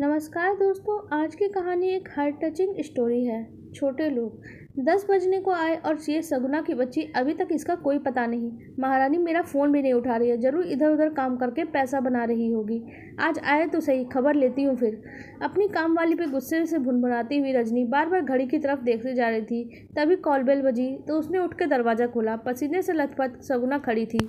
नमस्कार दोस्तों आज की कहानी एक हार्ट टचिंग स्टोरी है छोटे लोग दस बजने को आए और सीए सगुना की बच्ची अभी तक इसका कोई पता नहीं महारानी मेरा फ़ोन भी नहीं उठा रही है ज़रूर इधर उधर काम करके पैसा बना रही होगी आज आए तो सही खबर लेती हूँ फिर अपनी काम वाली पे गुस्से से भुनभुनाती हुई रजनी बार बार घड़ी की तरफ देखती जा रही थी तभी कॉल बेल बजी तो उसने उठ के दरवाज़ा खोला पसीने से लथपथ सगुना खड़ी थी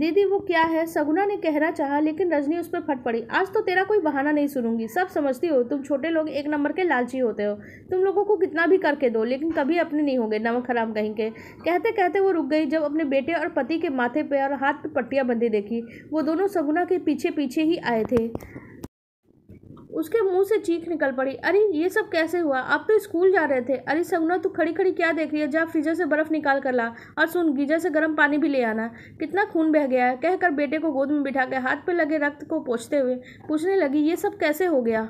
दीदी वो क्या है सगुना ने कहना चाहा लेकिन रजनी उस पर फट पड़ी आज तो तेरा कोई बहाना नहीं सुनूंगी सब समझती हो तुम छोटे लोग एक नंबर के लालची होते हो तुम लोगों को कितना भी करके दो लेकिन कभी अपने नहीं होंगे नमक हराम कहीं के कहते कहते वो रुक गई जब अपने बेटे और पति के माथे पर और हाथ पर पट्टियाँ बंधी देखी वो दोनों सगुना के पीछे पीछे ही आए थे उसके मुंह से चीख निकल पड़ी अरे ये सब कैसे हुआ आप तो स्कूल जा रहे थे अरे सगुना तू खड़ी खड़ी क्या देख रही है जा फ्रीजर से बर्फ़ निकाल कर ला और सुन गीजर से गर्म पानी भी ले आना कितना खून बह गया है कहकर बेटे को गोद में बिठा के हाथ पर लगे रक्त को पोछते हुए पूछने लगी ये सब कैसे हो गया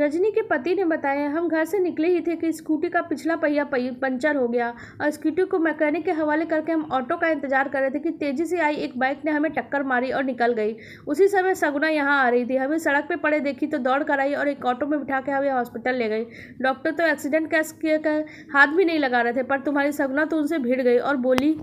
रजनी के पति ने बताया हम घर से निकले ही थे कि स्कूटी का पिछला पहिया पंचर हो गया और स्कूटी को मैकेनिक के हवाले करके हम ऑटो का इंतजार कर रहे थे कि तेजी से आई एक बाइक ने हमें टक्कर मारी और निकल गई उसी समय सगुना यहाँ आ रही थी हमें सड़क पर पड़े देखी तो दौड़ कर आई और एक ऑटो में बिठा के हमें हॉस्पिटल ले गई डॉक्टर तो एक्सीडेंट का हाथ भी नहीं लगा रहे थे पर तुम्हारी सगुना तो उनसे भिड़ गई और बोली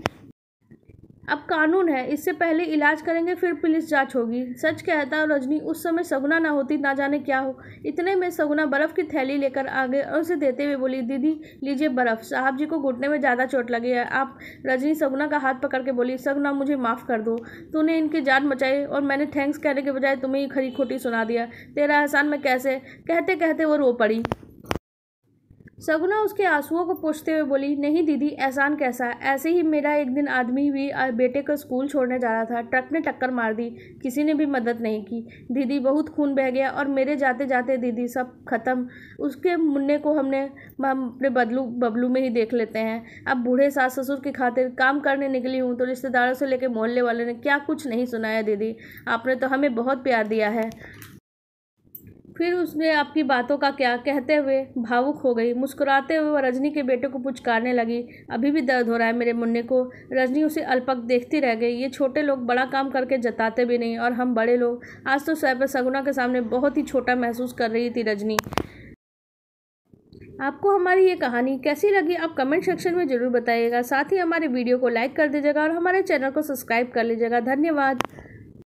अब कानून है इससे पहले इलाज करेंगे फिर पुलिस जांच होगी सच कहता रजनी उस समय सगुना ना होती ना जाने क्या हो इतने में सगुना बर्फ़ की थैली लेकर आ गए और उसे देते हुए बोली दीदी लीजिए बर्फ़ साहब जी को घुटने में ज़्यादा चोट लगी है आप रजनी सगुना का हाथ पकड़ के बोली सगुना मुझे माफ़ कर दो तूने इनकी जान बचाई और मैंने थैंक्स कहने के बजाय तुम्हें खरी खोटी सुना दिया तेरा एहसान मैं कैसे कहते कहते वो रो पड़ी सगुना उसके आंसुओं को पूछते हुए बोली नहीं दीदी एहसान कैसा ऐसे ही मेरा एक दिन आदमी भी बेटे को स्कूल छोड़ने जा रहा था ट्रक ने टक्कर मार दी किसी ने भी मदद नहीं की दीदी बहुत खून बह गया और मेरे जाते जाते दीदी सब खत्म उसके मुन्ने को हमने हम अपने बदलू बबलू में ही देख लेते हैं अब बूढ़े सास ससुर की खातिर काम करने निकली हूँ तो रिश्तेदारों से लेकर मोहल्ले वाले ने क्या कुछ नहीं सुनाया दीदी आपने तो हमें बहुत प्यार दिया है फिर उसने आपकी बातों का क्या कहते हुए भावुक हो गई मुस्कुराते हुए वह रजनी के बेटे को पुचकारने लगी अभी भी दर्द हो रहा है मेरे मुन्ने को रजनी उसे अल्पक देखती रह गई ये छोटे लोग बड़ा काम करके जताते भी नहीं और हम बड़े लोग आज तो साहब सगुना के सामने बहुत ही छोटा महसूस कर रही थी रजनी आपको हमारी ये कहानी कैसी लगी आप कमेंट सेक्शन में ज़रूर बताइएगा साथ ही हमारे वीडियो को लाइक कर दीजिएगा और हमारे चैनल को सब्सक्राइब कर लीजिएगा धन्यवाद